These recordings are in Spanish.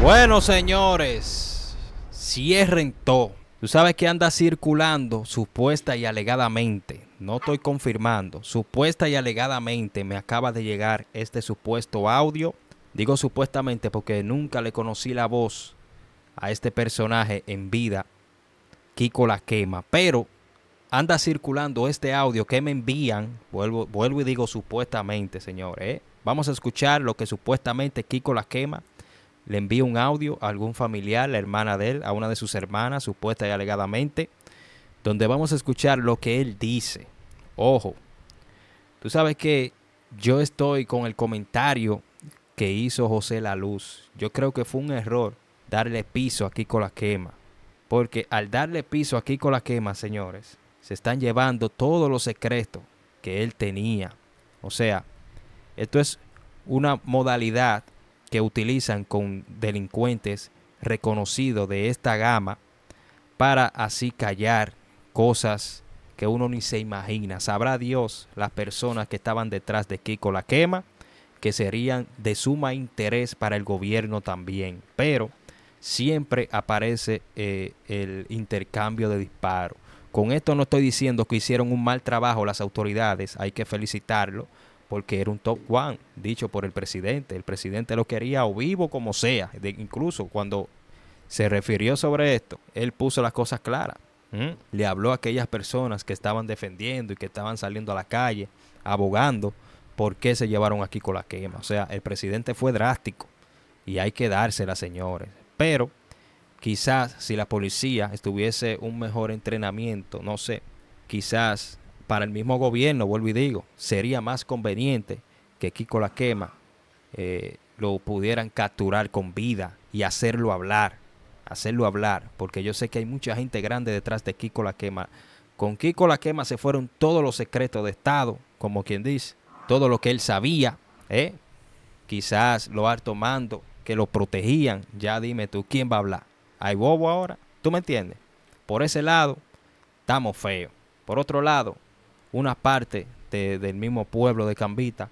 Bueno, señores, cierren todo. Tú sabes que anda circulando supuesta y alegadamente, no estoy confirmando, supuesta y alegadamente me acaba de llegar este supuesto audio. Digo supuestamente porque nunca le conocí la voz a este personaje en vida, Kiko la quema, pero anda circulando este audio que me envían, vuelvo, vuelvo y digo supuestamente, señores. ¿eh? Vamos a escuchar lo que supuestamente Kiko la quema le envía un audio a algún familiar, la hermana de él, a una de sus hermanas, supuesta y alegadamente, donde vamos a escuchar lo que él dice. Ojo, tú sabes que yo estoy con el comentario que hizo José La Luz. Yo creo que fue un error darle piso aquí con la quema. Porque al darle piso aquí con la quema, señores, se están llevando todos los secretos que él tenía. O sea, esto es una modalidad que utilizan con delincuentes reconocidos de esta gama para así callar cosas que uno ni se imagina. Sabrá Dios las personas que estaban detrás de Kiko la quema, que serían de suma interés para el gobierno también. Pero siempre aparece eh, el intercambio de disparos. Con esto no estoy diciendo que hicieron un mal trabajo las autoridades, hay que felicitarlo, porque era un top one, dicho por el presidente. El presidente lo quería o vivo como sea. incluso cuando se refirió sobre esto, él puso las cosas claras. Le habló a aquellas personas que estaban defendiendo y que estaban saliendo a la calle, abogando, por qué se llevaron aquí con la quema. O sea, el presidente fue drástico y hay que dársela, señores. Pero quizás si la policía estuviese un mejor entrenamiento, no sé, quizás para el mismo gobierno, vuelvo y digo, sería más conveniente que Kiko la quema eh, lo pudieran capturar con vida y hacerlo hablar, hacerlo hablar, porque yo sé que hay mucha gente grande detrás de Kiko la quema. Con Kiko la quema se fueron todos los secretos de Estado, como quien dice, todo lo que él sabía, ¿eh? quizás lo alto mando que lo protegían, ya dime tú, ¿quién va a hablar? ¿Hay bobo ahora? ¿Tú me entiendes? Por ese lado, estamos feos. Por otro lado, una parte de, del mismo pueblo de Cambita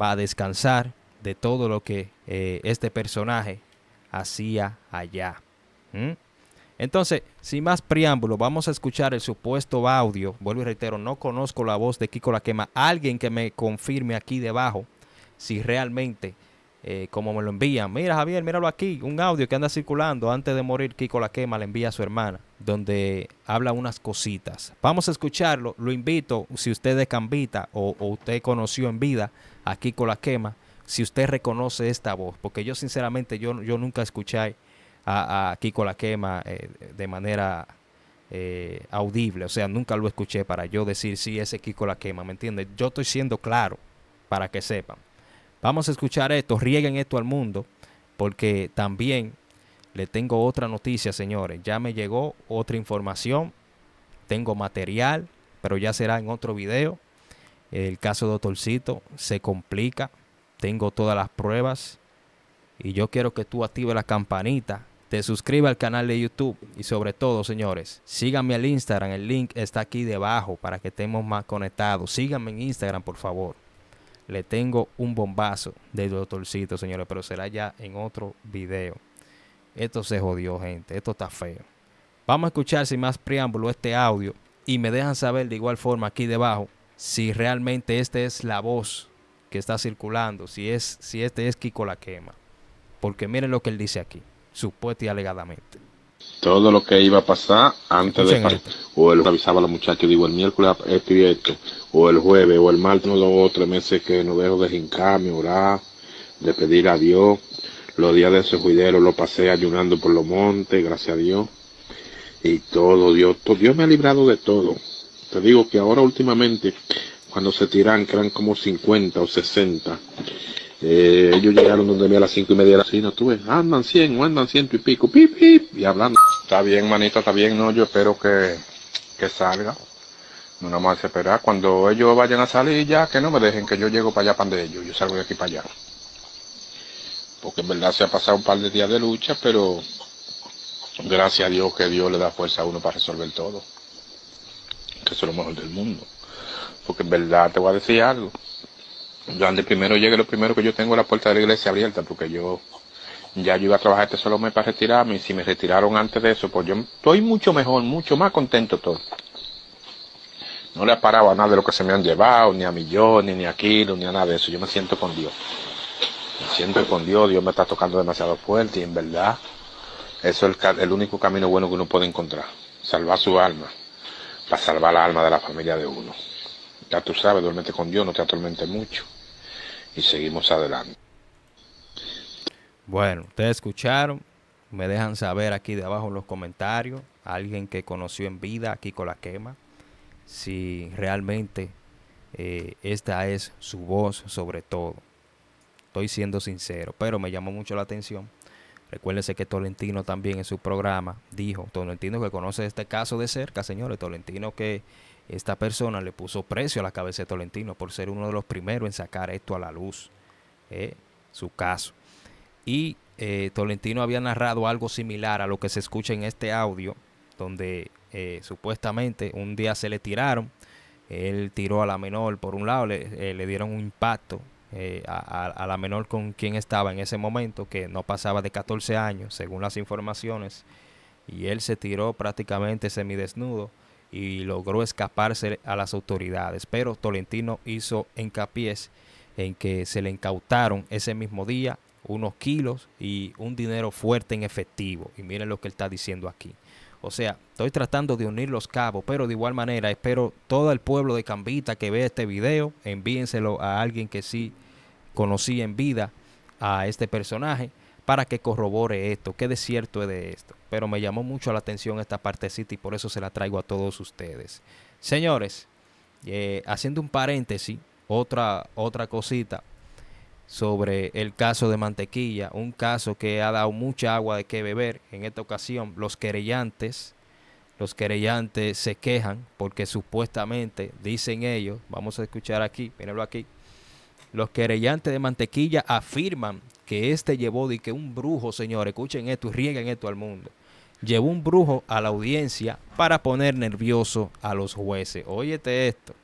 va a descansar de todo lo que eh, este personaje hacía allá. ¿Mm? Entonces, sin más preámbulo, vamos a escuchar el supuesto audio. Vuelvo y reitero, no conozco la voz de Kiko La Quema. Alguien que me confirme aquí debajo si realmente eh, como me lo envían. Mira, Javier, míralo aquí, un audio que anda circulando antes de morir Kiko la quema, le envía a su hermana, donde habla unas cositas. Vamos a escucharlo, lo invito, si usted de cambita o, usted conoció en vida a Kiko la quema, si usted reconoce esta voz, porque yo sinceramente yo, yo nunca escuché a, a Kiko la quema eh, de manera eh, audible, o sea, nunca lo escuché para yo decir si es ese Kiko la quema, ¿me entiendes? Yo estoy siendo claro para que sepan. Vamos a escuchar esto, rieguen esto al mundo, porque también le tengo otra noticia, señores. Ya me llegó otra información, tengo material, pero ya será en otro video. El caso de Doctorcito se complica, tengo todas las pruebas y yo quiero que tú actives la campanita te suscribas al canal de YouTube y sobre todo, señores, síganme al Instagram. El link está aquí debajo para que estemos más conectados. Síganme en Instagram, por favor. Le tengo un bombazo del doctorcito, señores, pero será ya en otro video. Esto se jodió, gente. Esto está feo. Vamos a escuchar sin más preámbulo este audio y me dejan saber de igual forma aquí debajo si realmente esta es la voz que está circulando, si, es, si este es Kiko la quema. Porque miren lo que él dice aquí, supuesto y alegadamente todo lo que iba a pasar antes de o él avisaba a los muchachos digo el miércoles escribí esto o el jueves o el martes no dos tres meses que no dejo de hincarme orar de pedir a Dios los días de ese juidero lo pasé ayunando por los montes gracias a Dios y todo Dios todo, Dios me ha librado de todo te digo que ahora últimamente cuando se tiran que como cincuenta o 60 eh, ellos llegaron donde mí a las cinco y media de la cena, andan 100 andan ciento y pico, pip, pip, y hablando. Está bien, manita, está bien, no, yo espero que, que salga. No nada más esperar, cuando ellos vayan a salir ya, que no me dejen, que yo llego para allá, pan de ellos, yo salgo de aquí para allá. Porque en verdad se ha pasado un par de días de lucha, pero gracias a Dios que Dios le da fuerza a uno para resolver todo. Que eso es lo mejor del mundo. Porque en verdad te voy a decir algo. Yo donde primero llegue, lo primero que yo tengo es la puerta de la iglesia abierta, porque yo ya yo iba a trabajar este solo mes para retirarme, y si me retiraron antes de eso, pues yo estoy mucho mejor, mucho más contento todo. No le parado a nada de lo que se me han llevado, ni a millones, ni a kilos, ni a nada de eso. Yo me siento con Dios. Me siento con Dios, Dios me está tocando demasiado fuerte y en verdad eso es el, único camino bueno que uno puede encontrar. Salvar su alma, para salvar la alma de la familia de uno. Ya tú sabes, duérmete con Dios, no te atormentes mucho y seguimos adelante. Bueno, ustedes escucharon, me dejan saber aquí de abajo en los comentarios, alguien que conoció en vida aquí con la quema, si realmente eh, esta es su voz sobre todo. Estoy siendo sincero, pero me llamó mucho la atención. Recuérdense que Tolentino también en su programa dijo, Tolentino que conoce este caso de cerca, señores, Tolentino que esta persona le puso precio a la cabeza de Tolentino por ser uno de los primeros en sacar esto a la luz, eh, su caso. Y eh, Tolentino había narrado algo similar a lo que se escucha en este audio, donde eh, supuestamente un día se le tiraron, él tiró a la menor por un lado, le, dieron un impacto a, a, la menor con quien estaba en ese momento, que no pasaba de 14 años, según las informaciones, y él se tiró prácticamente semidesnudo y logró escaparse a las autoridades. Pero Tolentino hizo hincapié en que se le incautaron ese mismo día unos kilos y un dinero fuerte en efectivo. Y miren lo que él está diciendo aquí. O sea, estoy tratando de unir los cabos, pero de igual manera espero todo el pueblo de Cambita que vea este video, envíenselo a alguien que sí conocía en vida a este personaje para que corrobore esto, qué de cierto es de esto. Pero me llamó mucho la atención esta partecita y por eso se la traigo a todos ustedes. Señores, eh, haciendo un paréntesis, otra, otra cosita sobre el caso de Mantequilla, un caso que ha dado mucha agua de qué beber. En esta ocasión, los querellantes, los querellantes se quejan porque supuestamente, dicen ellos, vamos a escuchar aquí, Mirenlo aquí, los querellantes de Mantequilla afirman que este llevó de que un brujo, señores, escuchen esto y rieguen esto al mundo. Llevó un brujo a la audiencia para poner nervioso a los jueces. Óyete esto.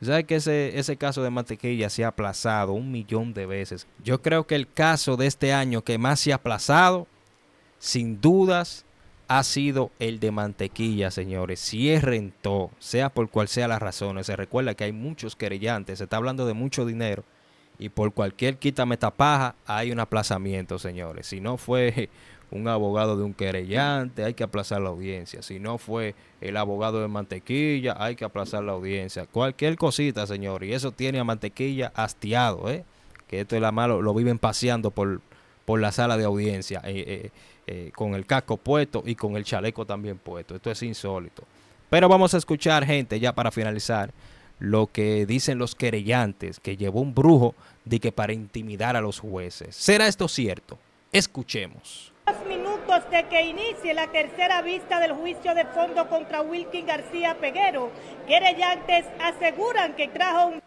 ¿Sabes que ese, ese caso de mantequilla se ha aplazado un millón de veces? Yo creo que el caso de este año que más se ha aplazado, sin dudas, ha sido el de mantequilla, señores. Si es todo, sea por cual sea la razón. Se recuerda que hay muchos querellantes, se está hablando de mucho dinero y por cualquier quítame esta hay un aplazamiento, señores. Si no fue un abogado de un querellante, hay que aplazar la audiencia. Si no fue el abogado de Mantequilla, hay que aplazar la audiencia. Cualquier cosita, señores. Y eso tiene a Mantequilla hastiado, ¿eh? Que esto es la malo, lo viven paseando por, por la sala de audiencia, eh, eh, eh, con el casco puesto y con el chaleco también puesto. Esto es insólito. Pero vamos a escuchar, gente, ya para finalizar lo que dicen los querellantes, que llevó un brujo de que para intimidar a los jueces. ¿Será esto cierto? Escuchemos. Dos minutos de que inicie la tercera vista del juicio de fondo contra Wilkin García Peguero, querellantes aseguran que trajo un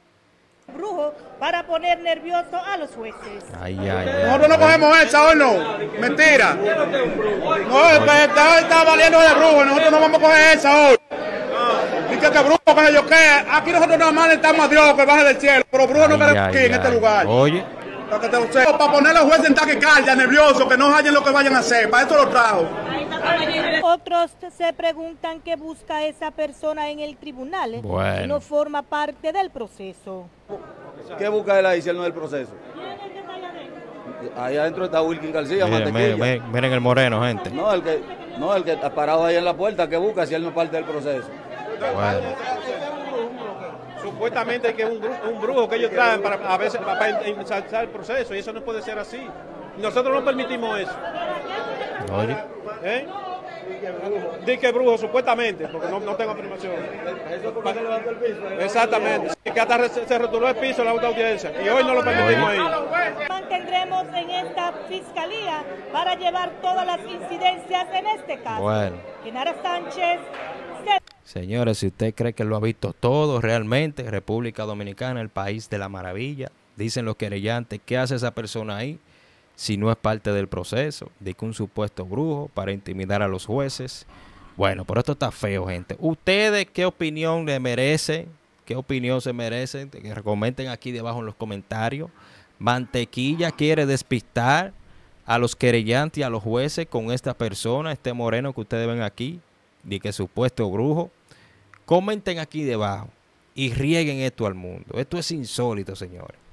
brujo para poner nervioso a los jueces. Ay, ay, Nosotros no cogemos esa hoy no. Mentira. No, está, está valiendo el brujo. Nosotros no vamos a coger esa hoy que, este brujo que yo qué. Aquí nosotros nada más estamos a que baje del cielo, pero Bruno no queremos aquí en este lugar. Oye. Para, que te lo sepa, para poner los jueces en taquicardia, nervioso, que no hallen lo que vayan a hacer. Para esto lo trajo. Otros se preguntan qué busca esa persona en el tribunal. ¿eh? Bueno. Si no forma parte del proceso. ¿Qué busca él ahí si él no es del proceso? Ahí adentro está Wilkin García, miren, miren, miren, el moreno, gente. No, el que, no, el que está parado ahí en la puerta, ¿qué busca si él no parte del proceso? Bueno. Supuestamente que un, brujo que ellos traen para a veces ensalzar el proceso y eso no puede ser así. Nosotros no permitimos eso. ¿Eh? di que brujo, supuestamente, porque no, no tengo afirmación. ¿eh? Exactamente. que hasta se returó el piso en la audiencia. Y hoy no lo permitimos ahí. Mantendremos en esta fiscalía para llevar todas las incidencias en este caso. Bueno. Sánchez. Señores, si usted cree que lo ha visto todo realmente, República Dominicana, el país de la maravilla, dicen los querellantes, ¿qué hace esa persona ahí si no es parte del proceso? dice un supuesto brujo para intimidar a los jueces. Bueno, pero esto está feo, gente. ¿Ustedes qué opinión le merecen, ¿Qué opinión se merecen? Que comenten aquí debajo en los comentarios. Mantequilla quiere despistar a los querellantes y a los jueces con esta persona, este moreno que ustedes ven aquí, de que supuesto brujo. Comenten aquí debajo y rieguen esto al mundo. Esto es insólito, señores.